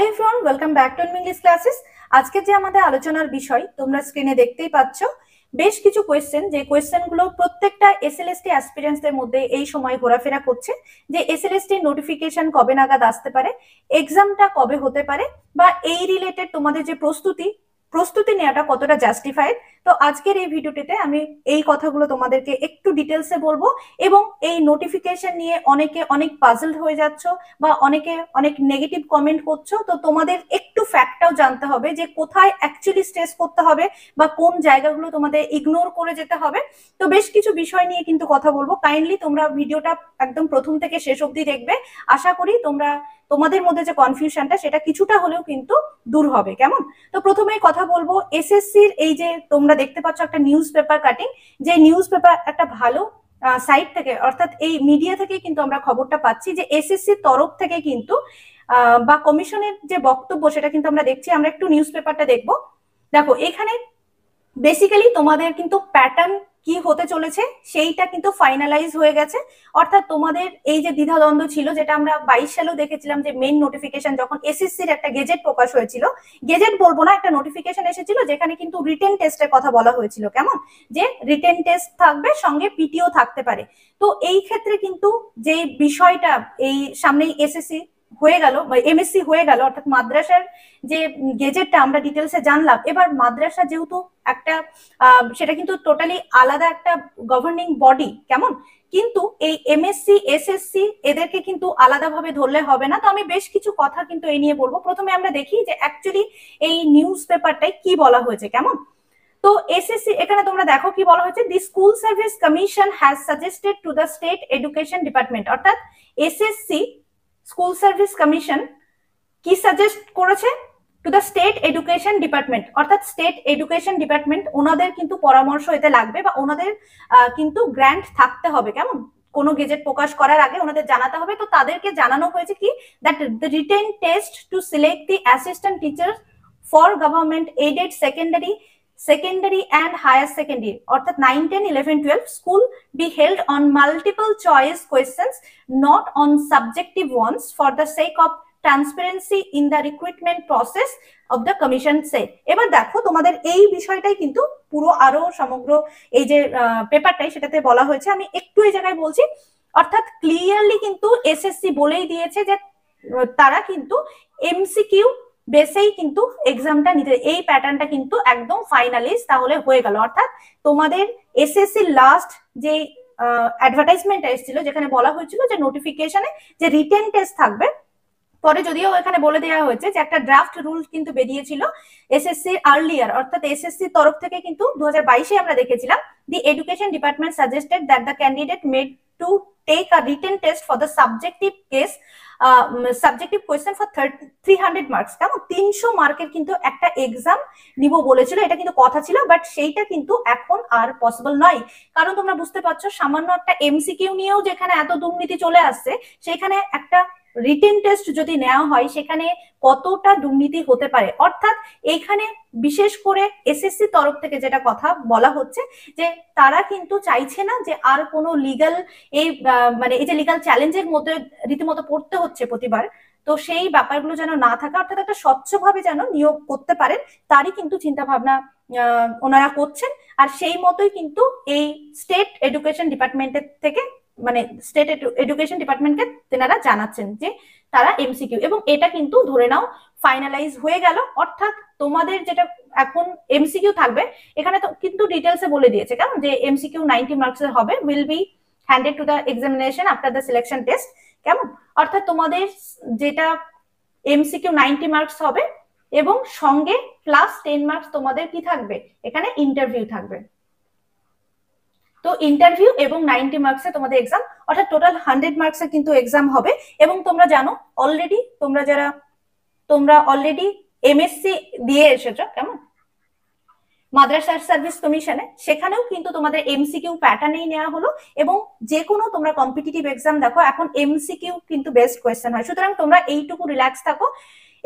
hello everyone welcome back to English classes আজকে যে আমাদের আলোচনার বিষয় তোমরা স্ক্রিনে দেখতেই পাচ্ছ বেশ কিছু কোয়েশ্চেন যে কোয়েশ্চেন গুলো প্রত্যেকটা এসএলএসটি অ্যাসপিরেন্টসদের মধ্যে এই সময় ঘোরাফেরা করছে যে এসএলএসটি নোটিফিকেশন কবে নাগাদ আসতে পারে এক্সামটা কবে হতে পারে বা এই রিলেটেড তোমাদের যে প্রস্তুতি প্রস্তুতি নেওয়াটা কতটা জাস্টিফাইড তো আজকের এই ভিডিওটিতে আমি এই কথাগুলো তোমাদেরকে একটু ডিটেলসে বলবো এবং এই নোটিফিকেশন নিয়ে অনেকে অনেক পাজল হয়ে যাচ্ছ বা অনেকে অনেক নেগেটিভ কমেন্ট করছো তো তোমাদের একটু ফ্যাক্টটাও জানতে হবে যে কোথায় অ্যাকচুয়ালি স্ট্রেস করতে হবে বা কোন জায়গাগুলো তোমাদের ইগনোর করে যেতে হবে তো বেশ কিছু বিষয় নিয়ে কিন্তু কথা বলবো কাইন্ডলি তোমরা ভিডিওটা একদম প্রথম থেকে শেষ অবধি দেখবে আশা করি তোমরা তোমাদের মধ্যে যে কনফিউশনটা সেটা কিছুটা হলেও কিন্তু দূর হবে কেমন তো প্রথমেই কথা বলবো এসএসসির এই যে তোমরা দেখতে পাচ্ছ একটা নিউজ পেপার কাটিং যে নিউজ পেপার একটা ভালো সাইট থেকে অর্থাৎ এই মিডিয়া থেকে কিন্তু আমরা খবরটা পাচ্ছি যে এসএসসির তরফ থেকে কিন্তু বা কমিশনের যে বক্তব্য সেটা কিন্তু আমরা দেখছি আমরা একটু নিউজ পেপারটা দেখবো দেখো এখানে বেসিক্যালি তোমাদের কিন্তু প্যাটার্ন হতে চলেছে সেইটা কিন্তু ফাইনালাইজ হয়ে গেছে অর্থাৎ তোমাদের এই যে দ্বিধাদ্বন্দ্ব ছিল যেটা আমরা বাইশ সালেও দেখেছিলাম যে মেন নোটিফিকেশন যখন এসএসসির একটা গেজেট প্রকাশ হয়েছিল গেজেট বলবো না একটা নোটিফিকেশন এসেছিল যেখানে কিন্তু রিটেন টেস্টের কথা বলা হয়েছিল কেমন যে রিটেন টেস্ট থাকবে সঙ্গে পিটিও থাকতে পারে তো এই ক্ষেত্রে কিন্তু যে বিষয়টা এই সামনেই এসএসসি হয়ে গেল এমএসসি হয়ে গেল অর্থাৎ মাদ্রাসার যে গেজেটটা আমরা ডিটেলসে জানলাম এবার মাদ্রাসা যেহেতু একটা সেটা কিন্তু টোটালি আলাদা একটা গভর্নিং বডি কেমন কিন্তু এই এমএসসি এসএসসি এদেরকে কিন্তু আলাদাভাবে ধরলে হবে না তো আমি বেশ কিছু কথা কিন্তু এই নিয়ে বলবো প্রথমে আমরা দেখি যে অ্যাকচুয়ালি এই নিউজ পেপারটায় কি বলা হয়েছে কেমন তো এসএসসি এখানে তোমরা দেখো কি বলা হয়েছে the school service commission has suggested to the state education department অর্থাৎ এসএসসি স্কুল সার্ভিস কমিশন কি সাজেস্ট করেছে to the state education department অর্থাৎ স্টেট এডুকেশন ডিপার্টমেন্ট ওনাদের কিন্তু পরামর্শ এতে লাগবে বা ওনাদের কিন্তু গ্র্যান্ট থাকতে হবে কেমন কোনো গেজেট প্রকাশ করার আগে ওনাদের জানাতে হবে তো তাদেরকে জানানো হয়েছে কি that the written test to select the assistant teacher for government aided secondary secondary and higher secondary অর্থাৎ 9 10 11 12 school be held on multiple choice questions not on subjective ones for the sake of transparency in the recruitment process of the commission set এবার দেখো তোমাদের এই বিষয়টাই কিন্তু পুরো আরো সমগ্র এই যে পেপারটাই সেটাতে বলা হয়েছে আমি একটু এই জায়গায় বলছি অর্থাৎ ক্লিয়ারলি কিন্তু এসএসসি বলেই দিয়েছে যে তারা কিন্তু এমসিকিউ বেসেই কিন্তু এক্সামটা নিতে এই প্যাটার্নটা কিন্তু একদম ফাইনালিস্ট তাহলে হয়ে গেল অর্থাৎ তোমাদের এসএসসি লাস্ট যে অ্যাডভার্টাইজমেন্টটা এসেছিল যেখানে বলা হয়েছিল যে নোটিফিকেশনে যে রিটেন টেস্ট থাকবে পরে যদিও এখানে বলে দেওয়া হয়েছে যে একটা ড্রাফট রুল কিন্তু বেরিয়েছিল এসএসসি আর্লিয়ার অর্থাৎ এসএসসি তরফ থেকে কিন্তু দু হাজার আমরা দেখেছিলাম the education department suggested that the candidate made to take a written test for the subjective case subjective question for three hundred marks কেমন তিনশো মার্কের কিন্তু একটা এক্সাম নিব বলেছিল এটা কিন্তু কথা ছিল বাট সেইটা কিন্তু এখন আর পসিবল নয় কারণ তোমরা বুঝতে পারছো সামান্য একটা এমসিকিউ নিয়েও যেখানে এত দুর্নীতি চলে আসছে সেখানে একটা রিটেন টেস্ট যদি নেওয়া হয় সেখানে কতটা দুর্নীতি হতে পারে অর্থাৎ এখানে বিশেষ করে এসএসসি তরফ থেকে যেটা কথা বলা হচ্ছে যে তারা কিন্তু চাইছে না যে আর কোনো লিগাল এই মানে এই যে লিগাল চ্যালেঞ্জের মধ্যে রীতিমতো পড়তে হচ্ছে প্রতিবার তো সেই ব্যাপারগুলো যেন না থাকে অর্থাৎ একটা স্বচ্ছভাবে যেন নিয়োগ করতে পারেন তারই কিন্তু চিন্তা ভাবনা ওনারা করছেন আর সেই মতোই কিন্তু এই স্টেট এডুকেশন ডিপার্টমেন্টের থেকে মানে স্টেট এডুকেশন ডিপার্টমেন্টকে তেনারা জানাচ্ছেন যে তারা এমসিকিউ এবং এটা কিন্তু ধরে নাও ফাইনালাইজ হয়ে গেল অর্থাৎ তোমাদের যেটা এখন এমসিকিউ থাকবে এখানে তো কিন্তু ডিটেলসে বলে দিয়েছে কারণ যে এমসিকিউ নাইনটি মার্কসের হবে will be handed to the examination after the selection test কেমন অর্থাৎ তোমাদের যেটা এমসিকিউ নাইনটি মার্কস হবে এবং সঙ্গে প্লাস টেন মার্কস তোমাদের কি থাকবে এখানে ইন্টারভিউ থাকবে তো ইন্টারভিউ এবং নাইনটি মার্কসে তোমাদের এক্সাম অর্থাৎ টোটাল হান্ড্রেড মার্কসে কিন্তু এক্সাম হবে এবং তোমরা জানো অলরেডি তোমরা যারা তোমরা অলরেডি এমএসসি দিয়ে এসেছো কেমন মাদ্রাসার সার্ভিস কমিশনে সেখানেও কিন্তু তোমাদের এমসিকিউ প্যাটার্নেই নেওয়া হলো এবং যে কোনো তোমরা কম্পিটিটিভ এক্সাম দেখো এখন এমসিকিউ কিন্তু বেস্ট কোয়েশ্চেন হয় সুতরাং তোমরা এইটুকু রিল্যাক্স থাকো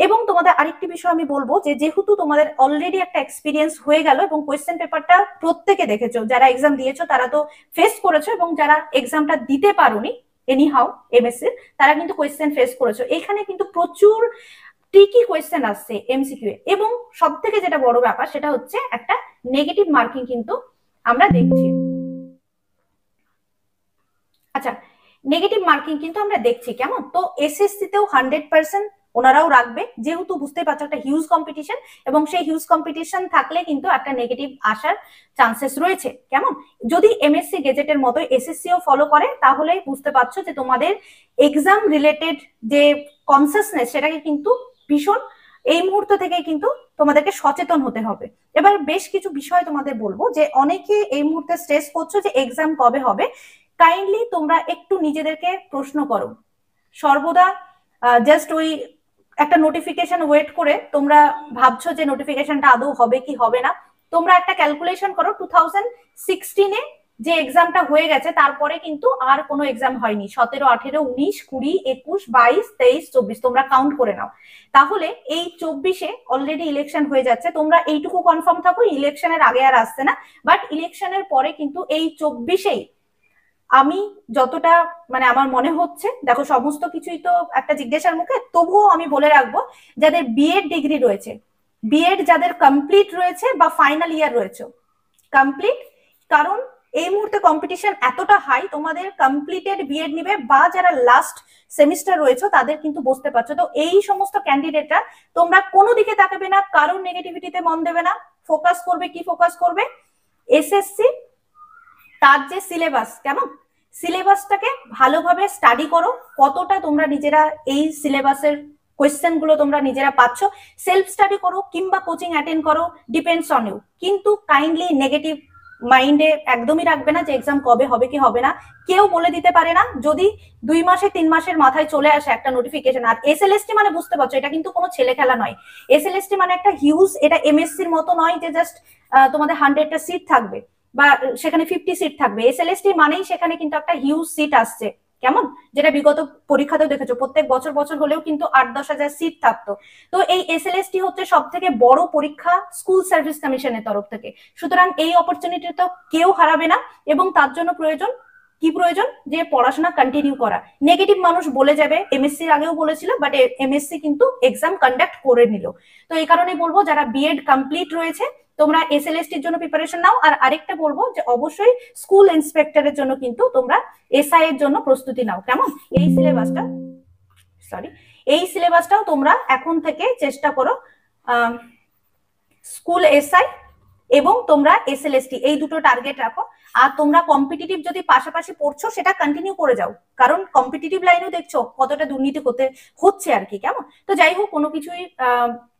এবং তোমাদের আরেকটি বিষয় আমি বলবো যে যেহেতু তোমাদের অলরেডি একটা এক্সপিরিয়েন্স হয়ে গেল এবং কোয়েশ্চেন পেপারটা প্রত্যেকে দেখেছো যারা এক্সাম দিয়েছো তারা তো ফেস করেছো এবং যারা এক্সামটা দিতে পারোনি এনি হাউ এমএসসি তারা কিন্তু কোয়েশ্চেন ফেস করেছো এখানে কিন্তু প্রচুর টিকি কোয়েশ্চেন আসছে এমসিকিউ এবং সব থেকে যেটা বড় ব্যাপার সেটা হচ্ছে একটা নেগেটিভ মার্কিং কিন্তু আমরা দেখছি আচ্ছা নেগেটিভ মার্কিং কিন্তু আমরা দেখছি কেমন তো এসএসসি তেও হান্ড্রেড পার্সেন্ট ওনারাও রাখবে যেহেতু বুঝতে পারছো একটা হিউজ কম্পিটিশন এবং সেই হিউজ কম্পিটিশন থাকলে কিন্তু একটা নেগেটিভ আসার চান্সেস রয়েছে কেমন যদি এমএসসি গেজেটের মতো এসএসসিও ফলো করে তাহলে বুঝতে পারছো যে তোমাদের এক্সাম রিলেটেড যে কনসিয়াসনেস সেটাকে কিন্তু ভীষণ এই মুহূর্ত থেকে কিন্তু তোমাদেরকে সচেতন হতে হবে এবার বেশ কিছু বিষয় তোমাদের বলবো যে অনেকে এই মুহূর্তে স্ট্রেস করছো যে এক্সাম কবে হবে কাইন্ডলি তোমরা একটু নিজেদেরকে প্রশ্ন করো সর্বদা জাস্ট ওই একটা নোটিফিকেশন ওয়েট করে তোমরা ভাবছো যে নোটিফিকেশনটা আদৌ হবে কি হবে না তোমরা একটা ক্যালকুলেশন করো টু থাউজেন্ড সিক্সটিনে যে এক্সামটা হয়ে গেছে তারপরে কিন্তু আর কোনো এক্সাম হয়নি সতেরো আঠেরো উনিশ কুড়ি একুশ বাইশ তেইশ চব্বিশ তোমরা কাউন্ট করে নাও তাহলে এই চব্বিশে অলরেডি ইলেকশন হয়ে যাচ্ছে তোমরা এইটুকু কনফার্ম থাকো ইলেকশনের আগে আর আসছে না বাট ইলেকশনের পরে কিন্তু এই চব্বিশেই আমি যতটা মানে আমার মনে হচ্ছে দেখো সমস্ত কিছুই তো একটা জিজ্ঞাসার মুখে তবুও আমি বলে রাখবো যাদের বিএড ডিগ্রি রয়েছে বিএড যাদের কমপ্লিট রয়েছে বা ফাইনাল ইয়ার রয়েছে কমপ্লিট কারণ এই মুহূর্তে কম্পিটিশন এতটা হাই তোমাদের কমপ্লিটেড বিএড নিবে বা যারা লাস্ট সেমিস্টার রয়েছে তাদের কিন্তু বুঝতে পারছো তো এই সমস্ত ক্যান্ডিডেটরা তোমরা কোনো দিকে তাকাবে না কারোর নেগেটিভিটিতে মন দেবে না ফোকাস করবে কি ফোকাস করবে এসএসসি তার যে সিলেবাস কেন সিলেবাসটাকে ভালোভাবে স্টাডি করো কতটা তোমরা নিজেরা এই সিলেবাসের কোয়েশ্চেন গুলো তোমরা নিজেরা পাচ্ছ সেলফ স্টাডি করো কিংবা কোচিং অ্যাটেন্ড করো ডিপেন্ডস অন ইউ কিন্তু কাইন্ডলি নেগেটিভ মাইন্ডে একদমই রাখবে না যে এক্সাম কবে হবে কি হবে না কেউ বলে দিতে পারে না যদি দুই মাসে তিন মাসের মাথায় চলে আসে একটা নোটিফিকেশন আর এস মানে বুঝতে পারছো এটা কিন্তু কোনো ছেলে খেলা নয় এস মানে একটা হিউজ এটা এমএসসির মতো নয় যে জাস্ট তোমাদের হান্ড্রেডটা সিট থাকবে বা সেখানে ফিফটি সিট থাকবে এল মানেই সেখানে কিন্তু একটা হিউজ সিট আসছে কেমন যেটা বিগত পরীক্ষাতেও দেখেছো প্রত্যেক বছর বছর হলেও কিন্তু আট দশ হাজার সিট থাকতো তো এই টি হচ্ছে সব থেকে বড় পরীক্ষা স্কুল সার্ভিস কমিশনের তরফ থেকে সুতরাং এই অপরচুনিটি তো কেউ হারাবে না এবং তার জন্য প্রয়োজন কি প্রয়োজন যে পড়াশোনা কন্টিনিউ করা নেগেটিভ মানুষ বলে যাবে এমএসসি আগেও বলেছিল বাট এমএসসি কিন্তু এক্সাম কন্ডাক্ট করে নিল তো এই কারণে বলবো যারা বিএড কমপ্লিট রয়েছে তোমরা এসটির জন্য প্রিপারেশন নাও আর আরেকটা বলবো যে অবশ্যই স্কুল ইন্সপেক্টরের জন্য কিন্তু তোমরা এসআই এর জন্য প্রস্তুতি নাও কেমন এই সিলেবাসটা সরি এই সিলেবাসটাও তোমরা এখন থেকে চেষ্টা করো স্কুল এসআই এবং তোমরা এসএলএসটি এই দুটো টার্গেট রাখো আর তোমরা কম্পিটিটিভ যদি পাশাপাশি পড়ছো সেটা কন্টিনিউ করে যাও কারণ কম্পিটিটিভ লাইনেও দেখছো কতটা দুর্নীতি করতে হচ্ছে আর কি কেমন তো যাই হোক কোনো কিছুই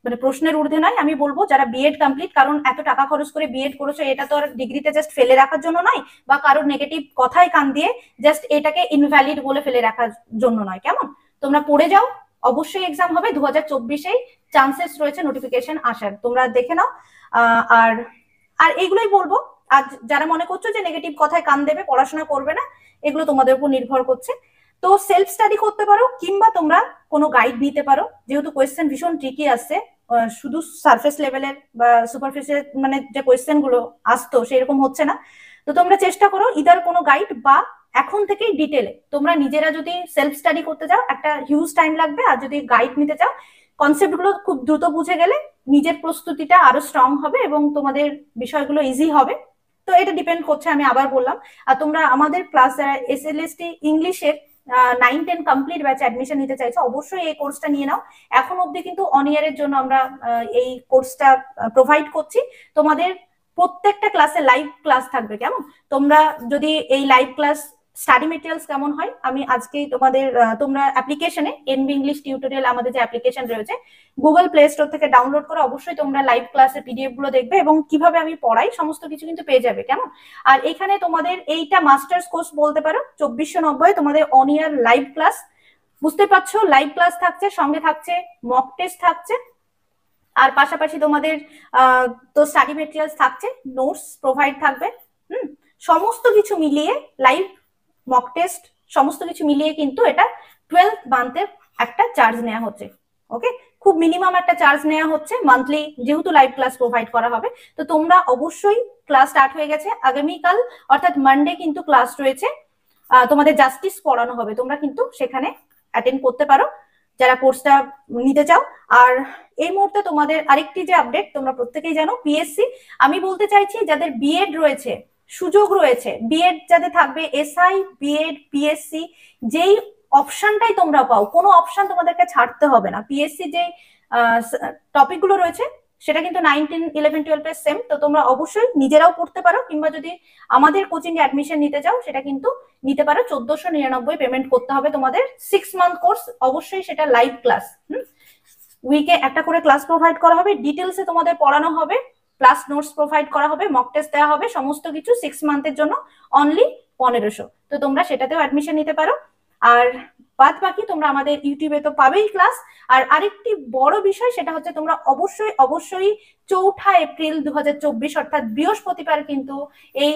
মানে প্রশ্নের ঊর্ধ্বে নয় আমি বলবো যারা বিএড কমপ্লিট কারণ এত টাকা খরচ করে বিএড করেছো এটা তো আর ডিগ্রিতে জাস্ট ফেলে রাখার জন্য নয় বা কারোর নেগেটিভ কথায় কান দিয়ে জাস্ট এটাকে ইনভ্যালিড বলে ফেলে রাখার জন্য নয় কেমন তোমরা পড়ে যাও অবশ্যই এক্সাম হবে দু হাজার চব্বিশেই চান্সেস রয়েছে নোটিফিকেশন আসার তোমরা দেখে নাও আর আর এগুলোই বলবো আজ যারা মনে করছো যে নেগেটিভ কথায় কান দেবে পড়াশোনা করবে না এগুলো তোমাদের উপর নির্ভর করছে তো সেলফ স্টাডি করতে পারো কিংবা তোমরা কোনো গাইড নিতে পারো যেহেতু কোয়েশ্চেন ভীষণ ট্রিকি আসছে শুধু সারফেস লেভেলের বা সুপারফিসিয়াল মানে যে কোয়েশ্চেন গুলো আসতো সেরকম হচ্ছে না তো তোমরা চেষ্টা করো ইদার কোনো গাইড বা এখন থেকেই ডিটেলে তোমরা নিজেরা যদি সেলফ স্টাডি করতে চাও একটা হিউজ টাইম লাগবে আর যদি গাইড নিতে চাও কনসেপ্টগুলো খুব দ্রুত বুঝে গেলে নিজের প্রস্তুতিটা আরো স্ট্রং হবে এবং তোমাদের বিষয়গুলো ইজি হবে তো এটা ডিপেন্ড করছে আমি আবার বললাম আর তোমরা আমাদের ক্লাস যারা এস এল এস টি ইংলিশের nine ten complete batch admission নিতে চাইছো অবশ্যই এই কোর্সটা নিয়ে নাও এখন অব্দি কিন্তু অন ইয়ারের জন্য আমরা এই কোর্সটা প্রোভাইড করছি তোমাদের প্রত্যেকটা ক্লাসে লাইভ ক্লাস থাকবে কেমন তোমরা যদি এই লাইভ ক্লাস স্টাডি মেটেরিয়ালস কেমন হয় আমি আজকে তোমাদের তোমরা অ্যাপ্লিকেশনে এনবি ইংলিশ টিউটোরিয়াল আমাদের যে অ্যাপ্লিকেশন রয়েছে গুগল প্লে স্টোর থেকে ডাউনলোড করে অবশ্যই তোমরা লাইভ ক্লাসের পিডিএফ গুলো দেখবে এবং কিভাবে আমি পড়াই সমস্ত কিছু কিন্তু পেয়ে যাবে কেমন আর এখানে তোমাদের এইটা মাস্টার্স কোর্স বলতে পারো চব্বিশশো নব্বই তোমাদের অন ইয়ার লাইভ ক্লাস বুঝতে পারছো লাইভ ক্লাস থাকছে সঙ্গে থাকছে মক টেস্ট থাকছে আর পাশাপাশি তোমাদের তো স্টাডি মেটেরিয়ালস থাকছে নোটস প্রোভাইড থাকবে হুম সমস্ত কিছু মিলিয়ে লাইভ মক টেস্ট সমস্ত কিছু মিলিয়ে কিন্তু এটা টুয়েলভ মান্থের একটা চার্জ নেওয়া হচ্ছে ওকে খুব মিনিমাম একটা চার্জ নেওয়া হচ্ছে মান্থলি যেহেতু লাইভ ক্লাস প্রোভাইড করা হবে তো তোমরা অবশ্যই ক্লাস স্টার্ট হয়ে গেছে আগামীকাল অর্থাৎ মানডে কিন্তু ক্লাস রয়েছে তোমাদের জাস্টিস পড়ানো হবে তোমরা কিন্তু সেখানে অ্যাটেন্ড করতে পারো যারা কোর্সটা নিতে চাও আর এই মুহূর্তে তোমাদের আরেকটি যে আপডেট তোমরা প্রত্যেকেই জানো পিএসসি আমি বলতে চাইছি যাদের বিএড রয়েছে সুযোগ রয়েছে বিএড যাতে থাকবে এসআই বিএড পিএসসি যেই অপশনটাই তোমরা পাও কোনো অপশন তোমাদেরকে ছাড়তে হবে না পিএসসি যে টপিকগুলো রয়েছে সেটা কিন্তু নাইনটিন ইলেভেন টুয়েলভ এর সেম তো তোমরা অবশ্যই নিজেরাও পড়তে পারো কিংবা যদি আমাদের কোচিং এ অ্যাডমিশন নিতে চাও সেটা কিন্তু নিতে পারো চোদ্দশো নিরানব্বই পেমেন্ট করতে হবে তোমাদের সিক্স মান্থ কোর্স অবশ্যই সেটা লাইভ ক্লাস হুম উইকে একটা করে ক্লাস প্রোভাইড করা হবে ডিটেলসে তোমাদের পড়ানো হবে ক্লাস নোটস প্রোভাইড করা হবে মক টেস্ট দেওয়া হবে সমস্ত কিছু সিক্স মান্থের জন্য অনলি পনেরোশো তো তোমরা সেটাতেও অ্যাডমিশন নিতে পারো আর বাদ বাকি তোমরা আমাদের ইউটিউবে তো পাবেই ক্লাস আর আরেকটি বড় বিষয় সেটা হচ্ছে তোমরা অবশ্যই অবশ্যই চৌঠা এপ্রিল দু অর্থাৎ বৃহস্পতিবার কিন্তু এই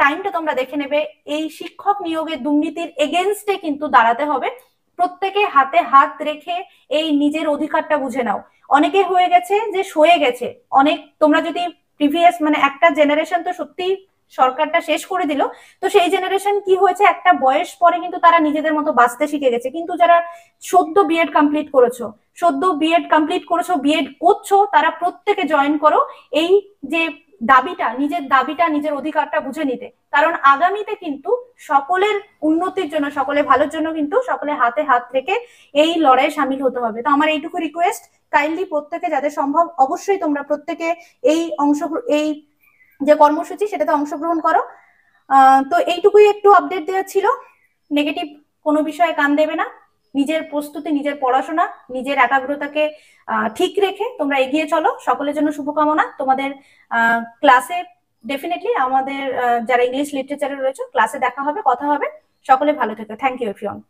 টাইমটা তোমরা দেখে নেবে এই শিক্ষক নিয়োগে দুর্নীতির এগেনস্টে কিন্তু দাঁড়াতে হবে প্রত্যেকে হাতে হাত রেখে এই নিজের অধিকারটা বুঝে নাও অনেকে হয়ে গেছে যে সয়ে গেছে অনেক তোমরা যদি প্রিভিয়াস মানে একটা জেনারেশন তো সত্যি সরকারটা শেষ করে দিল তো সেই জেনারেশন কি হয়েছে একটা বয়স পরে কিন্তু তারা নিজেদের মতো বাঁচতে শিখে গেছে কিন্তু যারা সদ্য বিএড কমপ্লিট করেছো সদ্য বিএড কমপ্লিট করেছো বিএড করছো তারা প্রত্যেকে জয়েন করো এই যে দাবিটা নিজের দাবিটা নিজের অধিকারটা বুঝে নিতে কারণ আগামীতে কিন্তু সকলের উন্নতির জন্য সকলে ভালোর জন্য কিন্তু সকলে হাতে হাত থেকে এই লড়াই সামিল হতে হবে তো আমার এইটুকু রিকোয়েস্ট কাইন্ডলি প্রত্যেকে যাদের সম্ভব অবশ্যই তোমরা প্রত্যেকে এই অংশ এই যে কর্মসূচি সেটাতে অংশগ্রহণ করো তো এইটুকুই একটু আপডেট দেওয়া ছিল নেগেটিভ কোনো বিষয়ে কান দেবে না নিজের প্রস্তুতি নিজের পড়াশোনা নিজের একাগ্রতাকে ঠিক রেখে তোমরা এগিয়ে চলো সকলের জন্য শুভকামনা তোমাদের ক্লাসে ডেফিনেটলি আমাদের যারা ইংলিশ লিটারেচারে রয়েছে ক্লাসে দেখা হবে কথা হবে সকলে ভালো থেকো থ্যাংক ইউ এভরিওয়ান